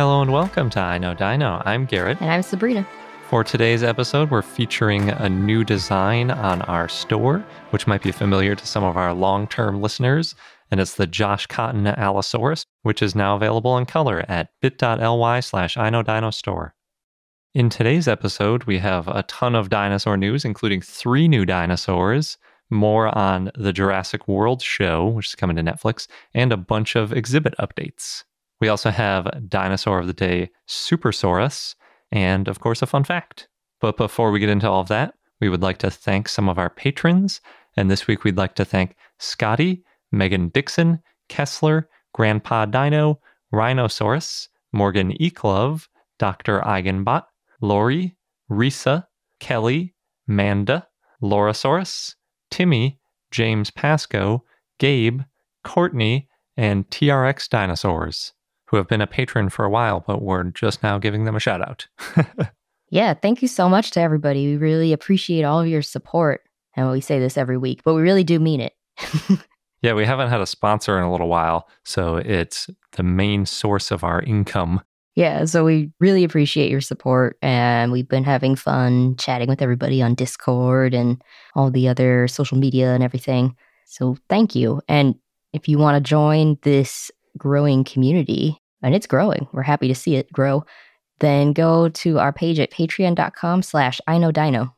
Hello and welcome to I Know Dino. I'm Garrett. And I'm Sabrina. For today's episode, we're featuring a new design on our store, which might be familiar to some of our long term listeners. And it's the Josh Cotton Allosaurus, which is now available in color at bit.ly slash store. In today's episode, we have a ton of dinosaur news, including three new dinosaurs, more on the Jurassic World show, which is coming to Netflix, and a bunch of exhibit updates. We also have Dinosaur of the Day, Supersaurus, and of course, a fun fact. But before we get into all of that, we would like to thank some of our patrons. And this week, we'd like to thank Scotty, Megan Dixon, Kessler, Grandpa Dino, Rhinosaurus, Morgan Eklove, Dr. Eigenbot, Lori, Risa, Kelly, Manda, Laurasaurus, Timmy, James Pasco, Gabe, Courtney, and TRX Dinosaurs who have been a patron for a while, but we're just now giving them a shout out. yeah, thank you so much to everybody. We really appreciate all of your support. And we say this every week, but we really do mean it. yeah, we haven't had a sponsor in a little while. So it's the main source of our income. Yeah, so we really appreciate your support. And we've been having fun chatting with everybody on Discord and all the other social media and everything. So thank you. And if you want to join this growing community, and it's growing. We're happy to see it grow. Then go to our page at patreon.com slash inodino.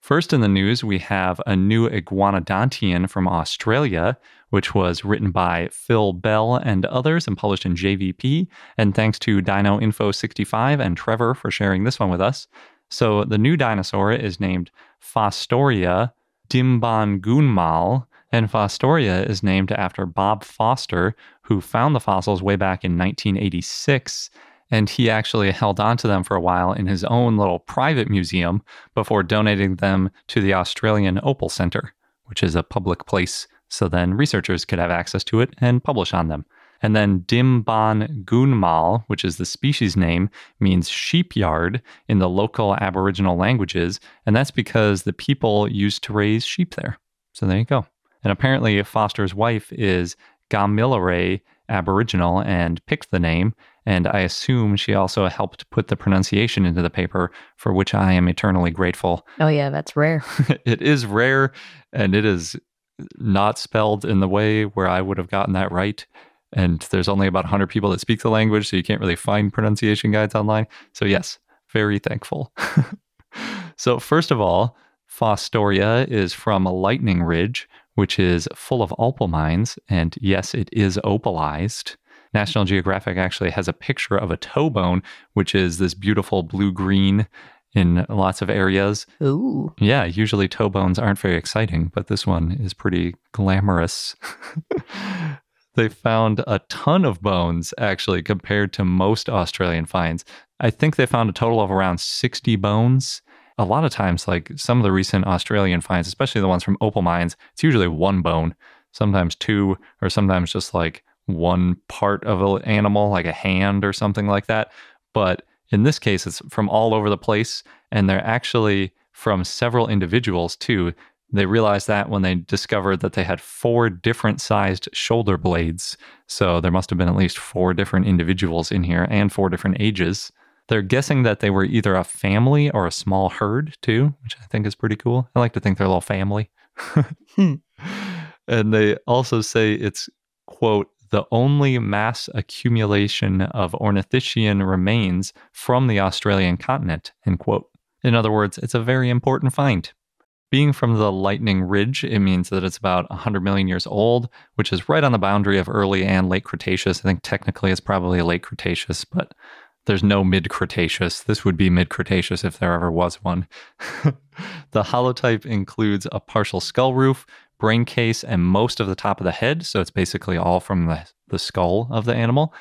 First in the news, we have a new iguanodontian from Australia, which was written by Phil Bell and others and published in JVP. And thanks to Dino Info 65 and Trevor for sharing this one with us. So the new dinosaur is named Fostoria Dimbangunmal, and Fostoria is named after Bob Foster, who found the fossils way back in 1986. And he actually held on to them for a while in his own little private museum before donating them to the Australian Opal Centre, which is a public place so then researchers could have access to it and publish on them. And then Dimban Gunmal, which is the species name, means sheepyard in the local Aboriginal languages, and that's because the people used to raise sheep there. So there you go. And apparently, Foster's wife is Gamilaray Aboriginal and picked the name. And I assume she also helped put the pronunciation into the paper, for which I am eternally grateful. Oh, yeah, that's rare. it is rare, and it is not spelled in the way where I would have gotten that right. And there's only about 100 people that speak the language, so you can't really find pronunciation guides online. So, yes, very thankful. so, first of all, Fostoria is from a Lightning Ridge, which is full of opal mines. And yes, it is opalized. National Geographic actually has a picture of a toe bone, which is this beautiful blue green in lots of areas. Ooh. Yeah, usually toe bones aren't very exciting, but this one is pretty glamorous. they found a ton of bones actually compared to most Australian finds. I think they found a total of around 60 bones a lot of times, like some of the recent Australian finds, especially the ones from opal mines, it's usually one bone, sometimes two, or sometimes just like one part of an animal, like a hand or something like that. But in this case, it's from all over the place, and they're actually from several individuals too. They realized that when they discovered that they had four different sized shoulder blades. So there must have been at least four different individuals in here and four different ages. They're guessing that they were either a family or a small herd, too, which I think is pretty cool. I like to think they're a little family. Hmm. and they also say it's, quote, the only mass accumulation of ornithischian remains from the Australian continent, end quote. In other words, it's a very important find. Being from the Lightning Ridge, it means that it's about 100 million years old, which is right on the boundary of early and late Cretaceous. I think technically it's probably late Cretaceous, but there's no mid Cretaceous. This would be mid Cretaceous if there ever was one. the holotype includes a partial skull roof, brain case, and most of the top of the head. So it's basically all from the, the skull of the animal.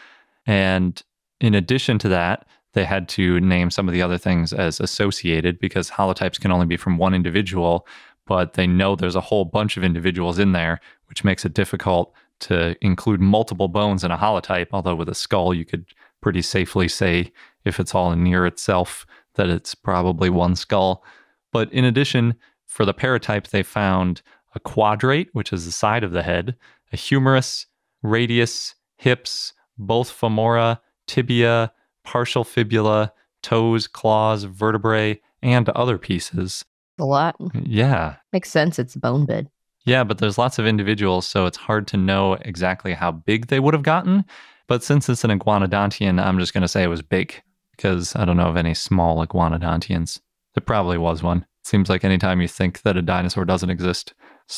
And in addition to that, they had to name some of the other things as associated because holotypes can only be from one individual, but they know there's a whole bunch of individuals in there, which makes it difficult to include multiple bones in a holotype, although with a skull, you could pretty safely say, if it's all near itself, that it's probably one skull. But in addition, for the paratype, they found a quadrate, which is the side of the head, a humerus, radius, hips, both femora, tibia, partial fibula, toes, claws, vertebrae, and other pieces. A lot. Yeah. Makes sense. It's bone bed. Yeah, but there's lots of individuals, so it's hard to know exactly how big they would have gotten. But since it's an iguanodontian, I'm just going to say it was big because I don't know of any small iguanodontians. There probably was one. It seems like anytime you think that a dinosaur doesn't exist,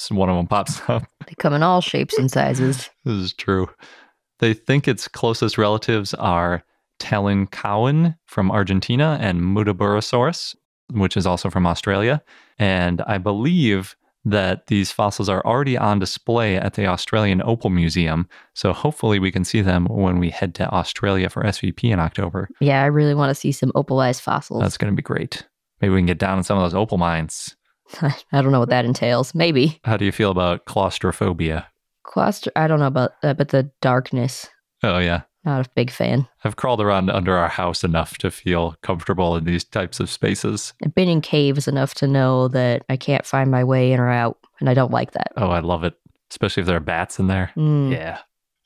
one of them pops up. They come in all shapes and sizes. this is true. They think its closest relatives are Telencowan from Argentina and Mutaborosaurus, which is also from Australia. And I believe that these fossils are already on display at the Australian Opal Museum. So hopefully we can see them when we head to Australia for SVP in October. Yeah, I really want to see some opalized fossils. That's going to be great. Maybe we can get down in some of those opal mines. I don't know what that entails. Maybe. How do you feel about claustrophobia? Claustro I don't know about that, uh, but the darkness. Oh yeah not a big fan. I've crawled around under our house enough to feel comfortable in these types of spaces. I've been in caves enough to know that I can't find my way in or out, and I don't like that. Oh, I love it, especially if there are bats in there. Mm. Yeah.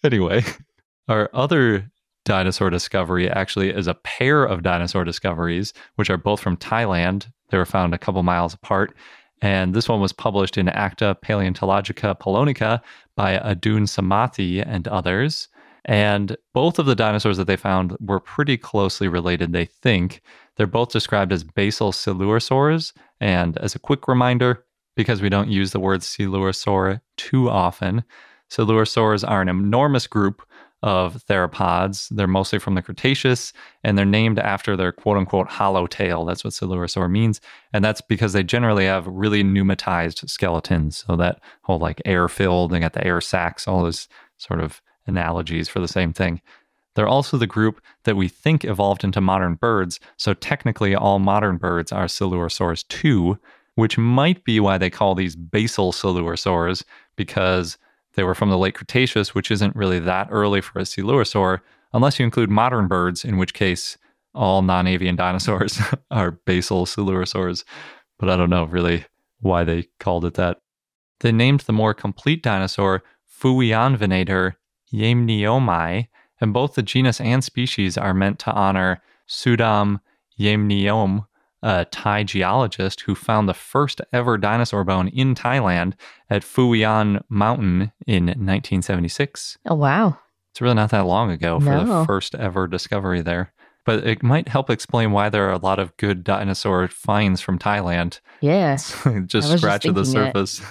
Anyway, our other dinosaur discovery actually is a pair of dinosaur discoveries, which are both from Thailand. They were found a couple miles apart. And this one was published in Acta Paleontologica Polonica by Adun Samathi and others. And both of the dinosaurs that they found were pretty closely related, they think. They're both described as basal coelurosaurs. And as a quick reminder, because we don't use the word coelurosaur too often, coelurosaurs are an enormous group of theropods. They're mostly from the Cretaceous and they're named after their quote unquote hollow tail. That's what coelurosaur means. And that's because they generally have really pneumatized skeletons. So that whole like air filled, they got the air sacs, all those sort of analogies for the same thing. They're also the group that we think evolved into modern birds, so technically all modern birds are coelurosaurs too, which might be why they call these basal coelurosaurs, because they were from the late Cretaceous, which isn't really that early for a coelurosaur, unless you include modern birds, in which case all non avian dinosaurs are basal coelurosaurs. But I don't know really why they called it that. They named the more complete dinosaur Fuianvenator Yamniomai, and both the genus and species are meant to honor Sudam Yamniom, a Thai geologist who found the first ever dinosaur bone in Thailand at Fujian Mountain in 1976. Oh, wow. It's really not that long ago for no. the first ever discovery there. But it might help explain why there are a lot of good dinosaur finds from Thailand. Yeah. just scratch just the surface.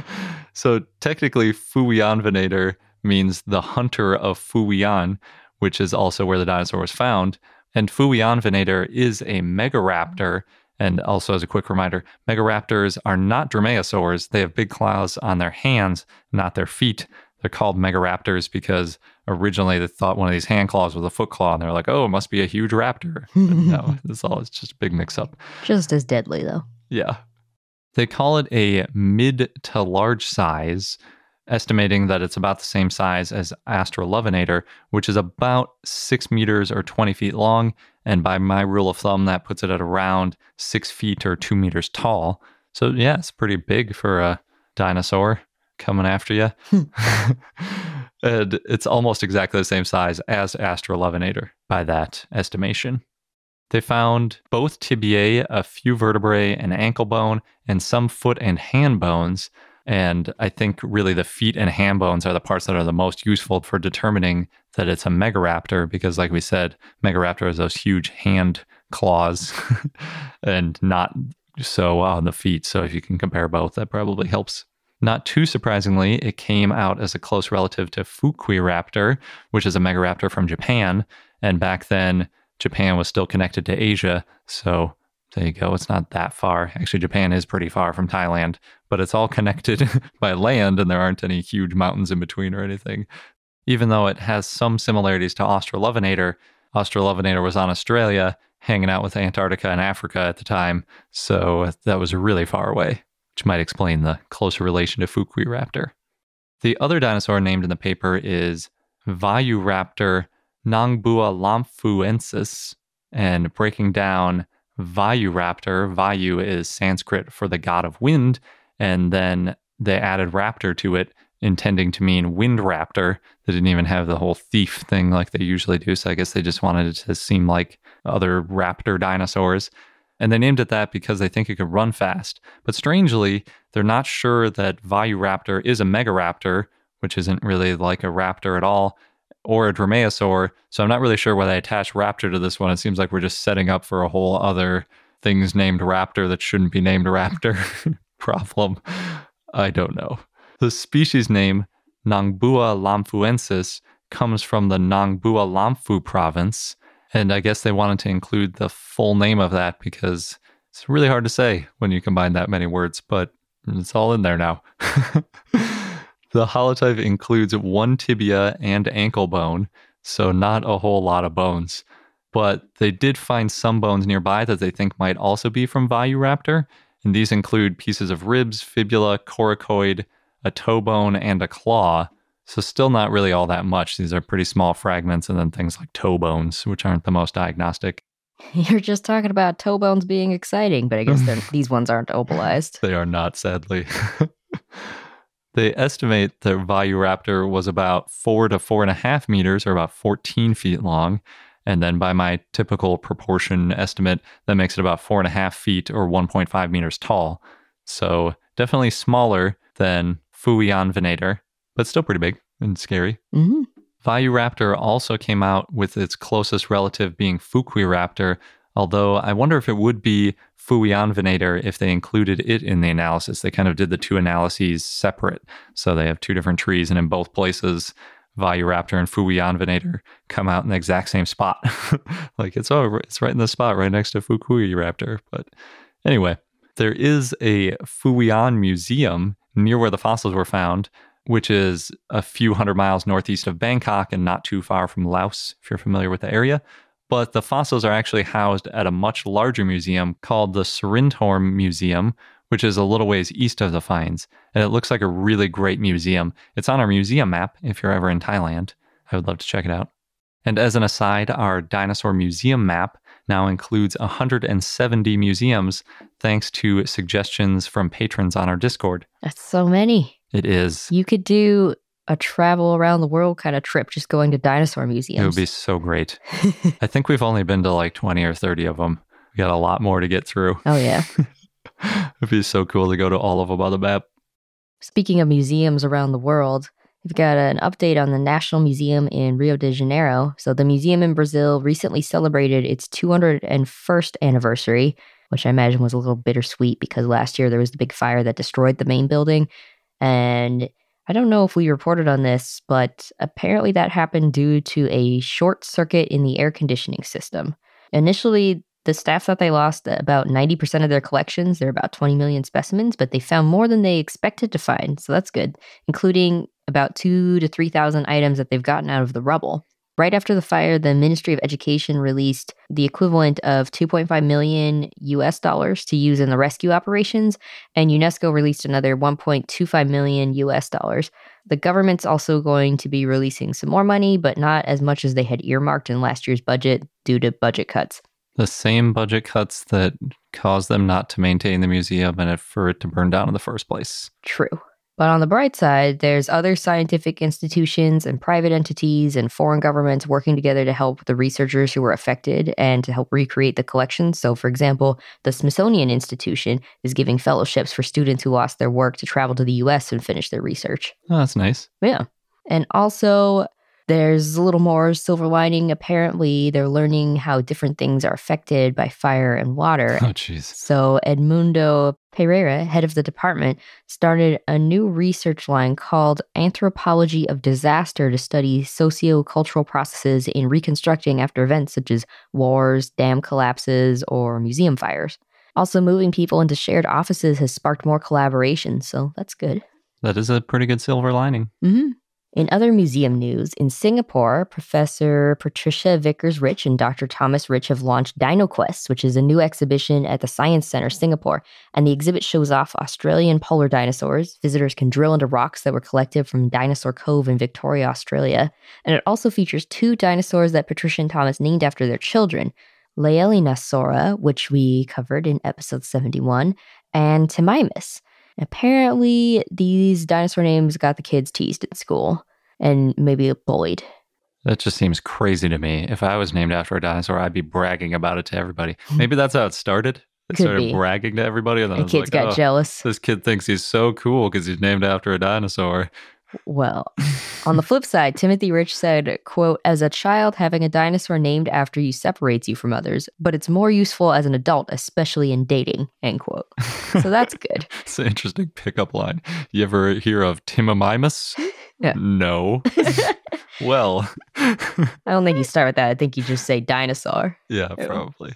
so technically, Fujian Venator means the hunter of Fuyan, which is also where the dinosaur was found. And Fujian venator is a megaraptor. And also, as a quick reminder, megaraptors are not dromaeosaurs. They have big claws on their hands, not their feet. They're called megaraptors because originally they thought one of these hand claws was a foot claw, and they're like, "Oh, it must be a huge raptor." But no, this all is just a big mix-up. Just as deadly, though. Yeah, they call it a mid to large size estimating that it's about the same size as Astrolevinator, which is about six meters or 20 feet long. And by my rule of thumb, that puts it at around six feet or two meters tall. So, yeah, it's pretty big for a dinosaur coming after you. Hmm. and it's almost exactly the same size as Astrolevinator by that estimation. They found both tibiae, a few vertebrae, an ankle bone, and some foot and hand bones. And I think really the feet and hand bones are the parts that are the most useful for determining that it's a megaraptor because, like we said, megaraptor has those huge hand claws and not so on the feet. So if you can compare both, that probably helps. Not too surprisingly, it came out as a close relative to raptor, which is a megaraptor from Japan. And back then, Japan was still connected to Asia. So there you go. It's not that far. Actually, Japan is pretty far from Thailand, but it's all connected by land and there aren't any huge mountains in between or anything. Even though it has some similarities to Australovenator, Australovenator was on Australia hanging out with Antarctica and Africa at the time, so that was really far away, which might explain the closer relation to Fukui raptor. The other dinosaur named in the paper is Vayuraptor nongbua lamphuensis, and breaking down Raptor. Vayu is Sanskrit for the god of wind, and then they added raptor to it, intending to mean wind raptor. They didn't even have the whole thief thing like they usually do, so I guess they just wanted it to seem like other raptor dinosaurs. And they named it that because they think it could run fast. But strangely, they're not sure that Raptor is a megaraptor, which isn't really like a raptor at all or a dromaeosaur. So I'm not really sure why they attach raptor to this one. It seems like we're just setting up for a whole other things named raptor that shouldn't be named raptor problem. I don't know. The species name Nangbua lamfuensis comes from the Nangbua Lamfu province. And I guess they wanted to include the full name of that because it's really hard to say when you combine that many words, but it's all in there now. The holotype includes one tibia and ankle bone, so not a whole lot of bones. But they did find some bones nearby that they think might also be from Viuraptor, and these include pieces of ribs, fibula, coracoid, a toe bone, and a claw. So, still not really all that much. These are pretty small fragments, and then things like toe bones, which aren't the most diagnostic. You're just talking about toe bones being exciting, but I guess these ones aren't opalized. They are not, sadly. They estimate that Velociraptor was about four to four and a half meters, or about 14 feet long. And then by my typical proportion estimate, that makes it about four and a half feet or 1.5 meters tall. So definitely smaller than Fuion venator, but still pretty big and scary. mm hmm also came out with its closest relative being Fuquiraptor, Although I wonder if it would be Fuian Venator if they included it in the analysis. They kind of did the two analyses separate. So they have two different trees, and in both places, Velociraptor and Fuian Venator come out in the exact same spot. like it's over, it's right in the spot right next to Fukui Raptor. But anyway, there is a Fuian Museum near where the fossils were found, which is a few hundred miles northeast of Bangkok and not too far from Laos, if you're familiar with the area but the fossils are actually housed at a much larger museum called the Sorrentorm Museum, which is a little ways east of the finds. And it looks like a really great museum. It's on our museum map if you're ever in Thailand. I would love to check it out. And as an aside, our dinosaur museum map now includes 170 museums thanks to suggestions from patrons on our Discord. That's so many. It is. You could do a travel around the world kind of trip, just going to dinosaur museums. It would be so great. I think we've only been to like 20 or 30 of them. We got a lot more to get through. Oh, yeah. It'd be so cool to go to all of them on the map. Speaking of museums around the world, we've got an update on the National Museum in Rio de Janeiro. So, the museum in Brazil recently celebrated its 201st anniversary, which I imagine was a little bittersweet because last year there was the big fire that destroyed the main building. And I don't know if we reported on this, but apparently that happened due to a short circuit in the air conditioning system. Initially, the staff thought they lost about 90% of their collections. There are about 20 million specimens, but they found more than they expected to find, so that's good, including about two to 3,000 items that they've gotten out of the rubble. Right after the fire, the Ministry of Education released the equivalent of 2.5 million US dollars to use in the rescue operations, and UNESCO released another 1.25 million US dollars. The government's also going to be releasing some more money, but not as much as they had earmarked in last year's budget due to budget cuts. The same budget cuts that caused them not to maintain the museum and for it to burn down in the first place. True. But on the bright side, there's other scientific institutions and private entities and foreign governments working together to help the researchers who were affected and to help recreate the collections. So, for example, the Smithsonian Institution is giving fellowships for students who lost their work to travel to the US and finish their research. Oh, that's nice. Yeah. And also, there's a little more silver lining. Apparently, they're learning how different things are affected by fire and water. Oh, jeez. So, Edmundo Pereira, head of the department, started a new research line called Anthropology of Disaster to study socio-cultural processes in reconstructing after events such as wars, dam collapses, or museum fires. Also, moving people into shared offices has sparked more collaboration, so that's good. That is a pretty good silver lining. Mm-hmm. In other museum news, in Singapore, Professor Patricia Vickers Rich and Dr. Thomas Rich have launched DinoQuest, which is a new exhibition at the Science Center Singapore, and the exhibit shows off Australian polar dinosaurs. Visitors can drill into rocks that were collected from Dinosaur Cove in Victoria, Australia, and it also features two dinosaurs that Patricia and Thomas named after their children. Laelinosaura, which we covered in episode 71, and Timimus. Apparently, these dinosaur names got the kids teased at school and maybe bullied. That just seems crazy to me. If I was named after a dinosaur, I'd be bragging about it to everybody. Maybe that's how it started. They Could started be. bragging to everybody, and then the kids like, got oh, jealous. This kid thinks he's so cool because he's named after a dinosaur. Well, on the flip side, Timothy Rich said, quote, as a child, having a dinosaur named after you separates you from others, but it's more useful as an adult, especially in dating, end quote. So that's good. it's an interesting pickup line. You ever hear of Timomimus? No. well. I don't think you start with that. I think you just say dinosaur. Yeah, probably.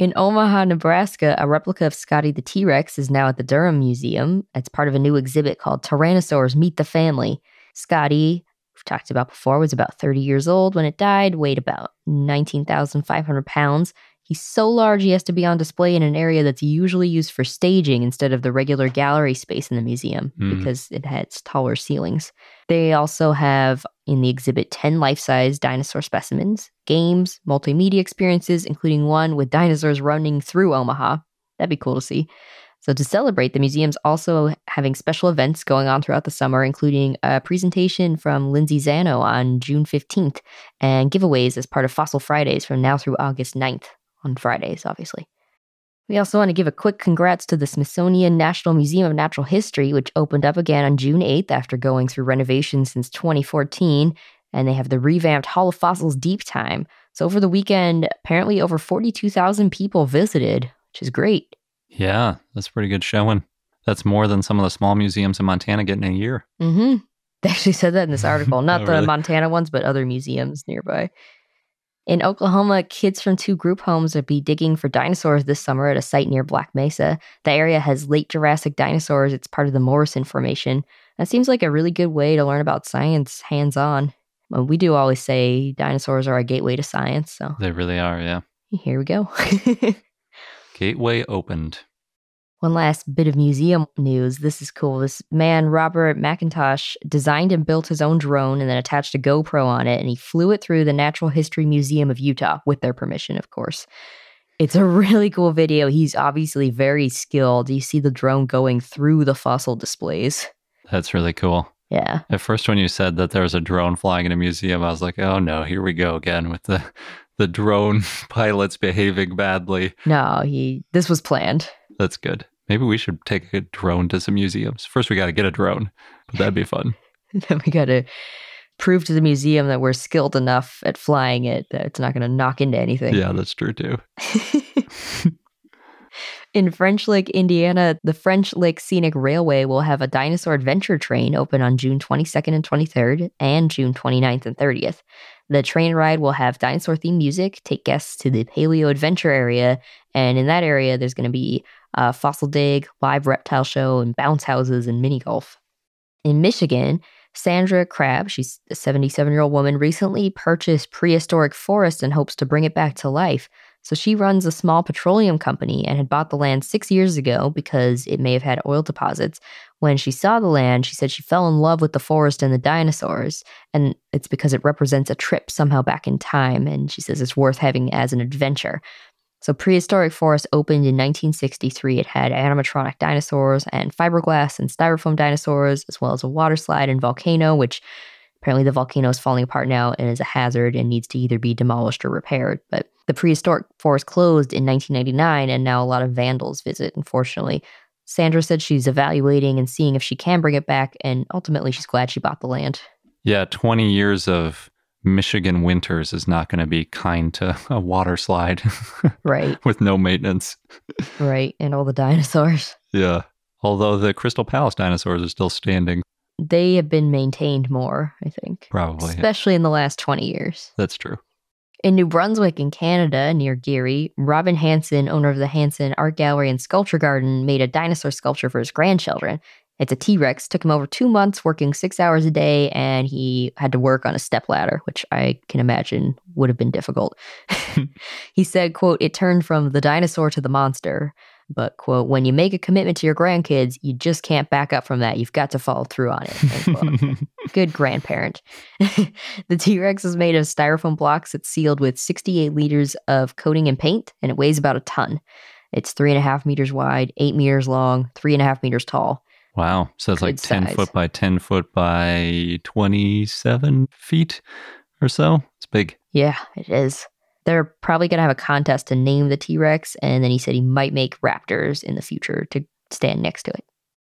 In Omaha, Nebraska, a replica of Scotty the T Rex is now at the Durham Museum. It's part of a new exhibit called Tyrannosaurs Meet the Family. Scotty, we've talked about before, was about 30 years old when it died, weighed about 19,500 pounds. He's so large he has to be on display in an area that's usually used for staging instead of the regular gallery space in the museum mm. because it has taller ceilings. They also have in the exhibit, 10 life size dinosaur specimens, games, multimedia experiences, including one with dinosaurs running through Omaha. That'd be cool to see. So, to celebrate, the museum's also having special events going on throughout the summer, including a presentation from Lindsay Zano on June 15th and giveaways as part of Fossil Fridays from now through August 9th on Fridays, obviously. We also want to give a quick congrats to the Smithsonian National Museum of Natural History, which opened up again on June 8th after going through renovation since 2014, and they have the revamped Hall of Fossils Deep Time. So over the weekend, apparently over 42,000 people visited, which is great. Yeah, that's pretty good showing. That's more than some of the small museums in Montana get in a year. Mm-hmm. They actually said that in this article, not oh, the Montana ones, but other museums nearby. In Oklahoma, kids from two group homes will be digging for dinosaurs this summer at a site near Black Mesa. The area has late Jurassic dinosaurs. It's part of the Morrison Formation. That seems like a really good way to learn about science hands on. Well, we do always say dinosaurs are a gateway to science, so. They really are, yeah. Here we go. gateway opened. One last bit of museum news. This is cool. This man, Robert McIntosh, designed and built his own drone and then attached a GoPro on it, and he flew it through the Natural History Museum of Utah with their permission, of course. It's a really cool video. He's obviously very skilled. You see the drone going through the fossil displays. That's really cool. Yeah. At first, when you said that there was a drone flying in a museum, I was like, oh no, here we go again with the the drone pilots behaving badly. No, he this was planned. That's good. Maybe we should take a drone to some museums. First, we got to get a drone, but that'd be fun. then we got to prove to the museum that we're skilled enough at flying it that it's not going to knock into anything. Yeah, that's true too. In French Lake, Indiana, the French Lake Scenic Railway will have a dinosaur adventure train open on June 22nd and 23rd and June 29th and 30th. The train ride will have dinosaur themed music, take guests to the paleo adventure area, and in that area, there's going to be a uh, fossil dig, live reptile show, and bounce houses and mini golf. In Michigan, Sandra Crabb, she's a 77 year old woman, recently purchased prehistoric forest and hopes to bring it back to life. So she runs a small petroleum company and had bought the land six years ago because it may have had oil deposits. When she saw the land, she said she fell in love with the forest and the dinosaurs, and it's because it represents a trip somehow back in time, and she says it's worth having as an adventure. So, Prehistoric Forest opened in 1963. It had animatronic dinosaurs and fiberglass and styrofoam dinosaurs, as well as a water slide and volcano, which apparently the volcano is falling apart now and is a hazard and needs to either be demolished or repaired. But the prehistoric forest closed in 1999, and now a lot of vandals visit, unfortunately. Sandra said she's evaluating and seeing if she can bring it back, and ultimately, she's glad she bought the land. Yeah, 20 years of Michigan winters is not going to be kind to a water slide. right. With no maintenance. right. And all the dinosaurs. Yeah. Although the Crystal Palace dinosaurs are still standing. They have been maintained more, I think. Probably. Especially yeah. in the last 20 years. That's true. In New Brunswick, in Canada, near Geary, Robin Hanson, owner of the Hanson Art Gallery and Sculpture Garden, made a dinosaur sculpture for his grandchildren. It's a T Rex. Took him over two months, working six hours a day, and he had to work on a stepladder, which I can imagine would have been difficult. he said, "quote It turned from the dinosaur to the monster." But, quote, when you make a commitment to your grandkids, you just can't back up from that. You've got to follow through on it. Good grandparent. the T Rex is made of styrofoam blocks. It's sealed with 68 liters of coating and paint, and it weighs about a ton. It's three and a half meters wide, eight meters long, three and a half meters tall. Wow. So it's like 10 size. foot by 10 foot by 27 feet or so. It's big. Yeah, it is. They're probably going to have a contest to name the T Rex, and then he said he might make raptors in the future to stand next to it.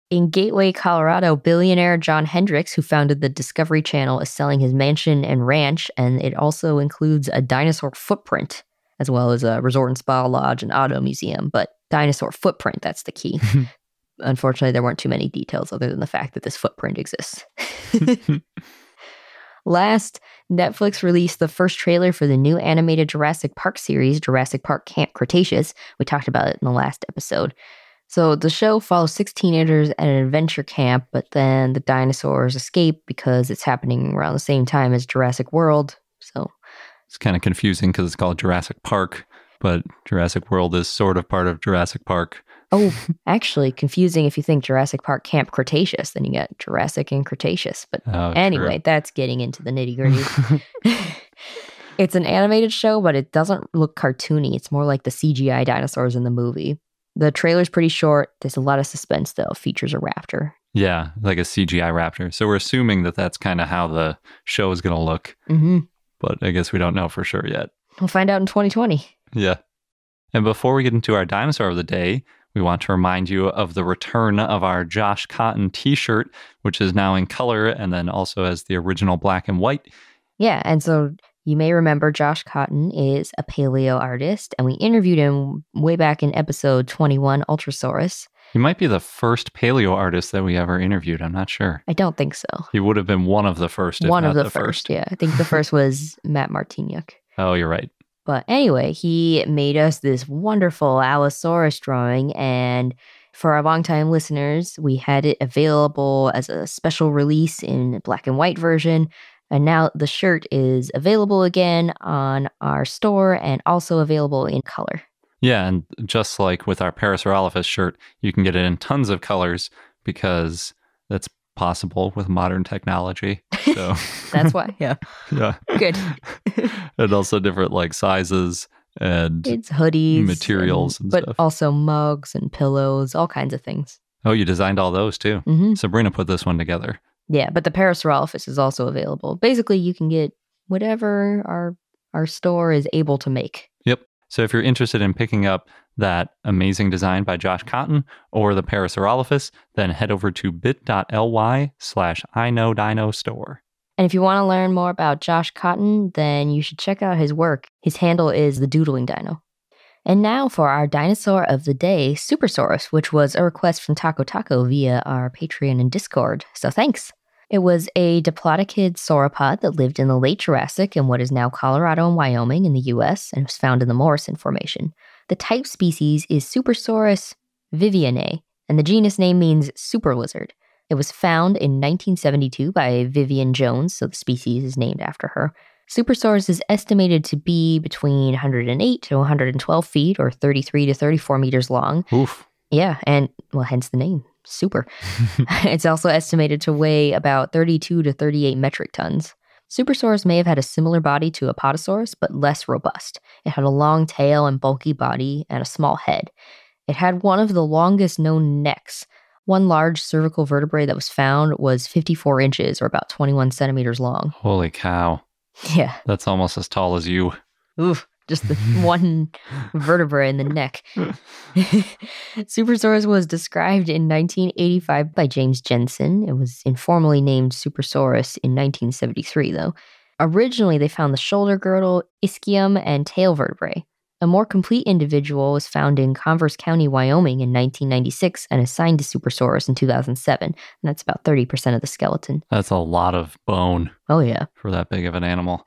In Gateway, Colorado, billionaire John Hendricks, who founded the Discovery Channel, is selling his mansion and ranch, and it also includes a dinosaur footprint, as well as a resort and spa lodge and auto museum. But dinosaur footprint, that's the key. Unfortunately, there weren't too many details other than the fact that this footprint exists. Last, Netflix released the first trailer for the new animated Jurassic Park series, Jurassic Park Camp Cretaceous. We talked about it in the last episode. So the show follows six teenagers at an adventure camp, but then the dinosaurs escape because it's happening around the same time as Jurassic World. So it's kind of confusing because it's called Jurassic Park, but Jurassic World is sort of part of Jurassic Park. Oh, actually, confusing if you think Jurassic Park Camp Cretaceous, then you get Jurassic and Cretaceous. But oh, anyway, true. that's getting into the nitty gritty. it's an animated show, but it doesn't look cartoony. It's more like the CGI dinosaurs in the movie. The trailer's pretty short. There's a lot of suspense, though. features a raptor. Yeah, like a CGI raptor. So we're assuming that that's kind of how the show is going to look. Mm-hmm. But I guess we don't know for sure yet. We'll find out in 2020. Yeah. And before we get into our dinosaur of the day, we want to remind you of the return of our Josh Cotton t shirt, which is now in color and then also as the original black and white. Yeah. And so you may remember Josh Cotton is a paleo artist, and we interviewed him way back in episode 21, Ultrasaurus. He might be the first paleo artist that we ever interviewed. I'm not sure. I don't think so. He would have been one of the first. one of the, the first. first. Yeah, I think the first was Matt Martinuk. Oh, you're right. But anyway, he made us this wonderful Allosaurus drawing and for our longtime listeners, we had it available as a special release in black and white version. And now the shirt is available again on our store and also available in color. Yeah, and just like with our Paris Rolophus shirt, you can get it in tons of colors because that's possible with modern technology. So that's why. Yeah. Yeah. Good. and also different like sizes and it's hoodies, materials, and, and but stuff. also mugs and pillows, all kinds of things. Oh, you designed all those too. Mm-hmm. Sabrina put this one together. Yeah, but the Paris office is also available. Basically, you can get whatever our our store is able to make. Yep. So if you're interested in picking up that amazing design by Josh Cotton or the Paris Orolophus, then head over to bit.ly slash store. And if you want to learn more about Josh Cotton, then you should check out his work. His handle is the Doodling Dino. And now for our dinosaur of the day, Supersaurus, which was a request from Taco Taco via our Patreon and Discord. So thanks. It was a diplodocid sauropod that lived in the late Jurassic in what is now Colorado and Wyoming in the US and was found in the Morrison Formation. The type species is Supersaurus vivianae, and the genus name means super lizard. It was found in 1972 by Vivian Jones, so the species is named after her. Supersaurus is estimated to be between 108 to 112 feet, or 33 to 34 meters long. Oof. Yeah, and well, hence the name, super. it's also estimated to weigh about 32 to 38 metric tons. Supersaurus may have had a similar body to Apatosaurus, but less robust. It had a long tail and bulky body and a small head. It had one of the longest known necks. One large cervical vertebrae that was found was 54 inches or about 21 centimeters long. Holy cow. Yeah. That's almost as tall as you. Oof just the one vertebra in the neck. Supersaurus was described in 1985 by James Jensen. It was informally named Supersaurus in 1973, though. Originally, they found the shoulder girdle, ischium, and tail vertebrae. A more complete individual was found in Converse County, Wyoming in 1996 and assigned to Supersaurus in 2007. And that's about 30% of the skeleton. That's a lot of bone. Oh, yeah. For that big of an animal.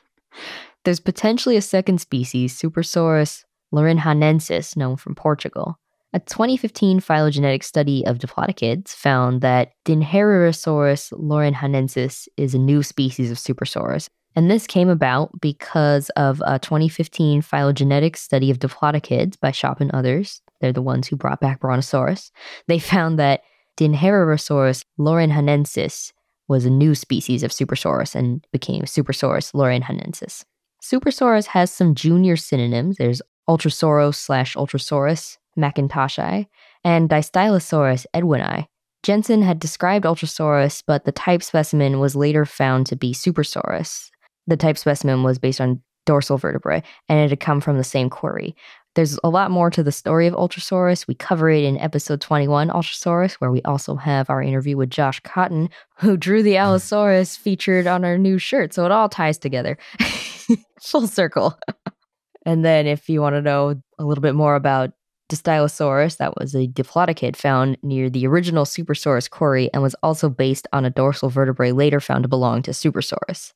There's potentially a second species, Supersaurus laurinhanensis, known from Portugal. A 2015 phylogenetic study of diplodocids found that Dinherosaurus laurinhanensis is a new species of Supersaurus. And this came about because of a 2015 phylogenetic study of diplodocids by Shop and others. They're the ones who brought back Brontosaurus. They found that Dinherosaurus laurinhanensis was a new species of Supersaurus and became Supersaurus laurinhanensis. Supersaurus has some junior synonyms. There's ultrasaurus slash Ultrasaurus, Macintoshi, and Distylosaurus edwini. Jensen had described Ultrasaurus, but the type specimen was later found to be Supersaurus. The type specimen was based on dorsal vertebrae, and it had come from the same quarry. There's a lot more to the story of Ultrasaurus. We cover it in episode 21, Ultrasaurus, where we also have our interview with Josh Cotton, who drew the Allosaurus featured on our new shirt. So it all ties together. Full circle. and then if you want to know a little bit more about Distylosaurus, that was a diplodocid found near the original Supersaurus quarry and was also based on a dorsal vertebrae later found to belong to Supersaurus.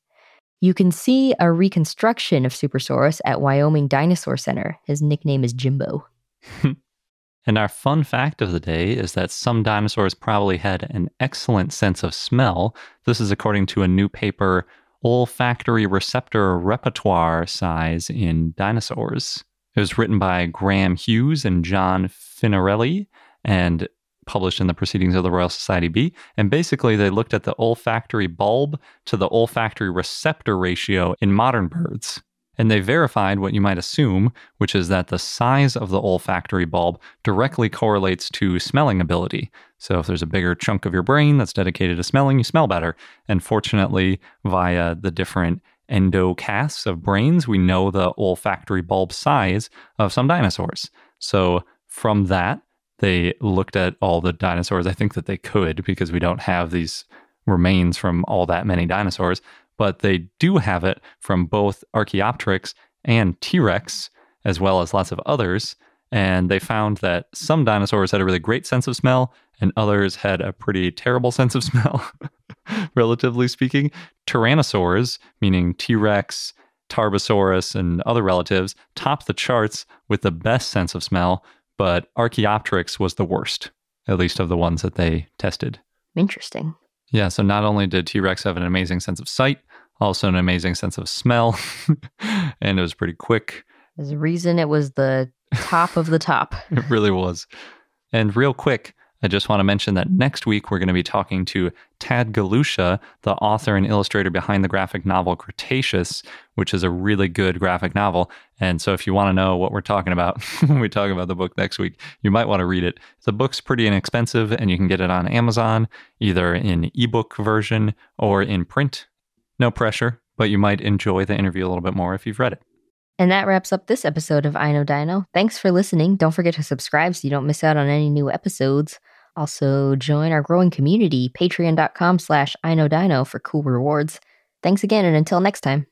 You can see a reconstruction of Supersaurus at Wyoming Dinosaur Center. His nickname is Jimbo. and our fun fact of the day is that some dinosaurs probably had an excellent sense of smell. This is according to a new paper, Olfactory Receptor Repertoire Size in Dinosaurs. It was written by Graham Hughes and John Finarelli, and published in the Proceedings of the Royal Society B. And basically, they looked at the olfactory bulb to the olfactory receptor ratio in modern birds. And they verified what you might assume, which is that the size of the olfactory bulb directly correlates to smelling ability. So, if there's a bigger chunk of your brain that's dedicated to smelling, you smell better. And fortunately, via the different endocasts of brains, we know the olfactory bulb size of some dinosaurs. So, from that, they looked at all the dinosaurs. I think that they could because we don't have these remains from all that many dinosaurs, but they do have it from both Archaeopteryx and T Rex, as well as lots of others. And they found that some dinosaurs had a really great sense of smell and others had a pretty terrible sense of smell, relatively speaking. Tyrannosaurs, meaning T Rex, Tarbosaurus, and other relatives, topped the charts with the best sense of smell, but Archaeopteryx was the worst, at least of the ones that they tested. Interesting. Yeah, so not only did T Rex have an amazing sense of sight, also an amazing sense of smell, and it was pretty quick. There's a reason it was the top of the top. it really was. And real quick, I just want to mention that next week we're going to be talking to Tad Galusha, the author and illustrator behind the graphic novel Cretaceous, which is a really good graphic novel. And so, if you want to know what we're talking about when we talk about the book next week, you might want to read it. The book's pretty inexpensive, and you can get it on Amazon, either in ebook version or in print. No pressure, but you might enjoy the interview a little bit more if you've read it. And that wraps up this episode of I Know Dino. Thanks for listening. Don't forget to subscribe so you don't miss out on any new episodes. Also, join our growing community, patreon.com slash inodino for cool rewards. Thanks again, and until next time.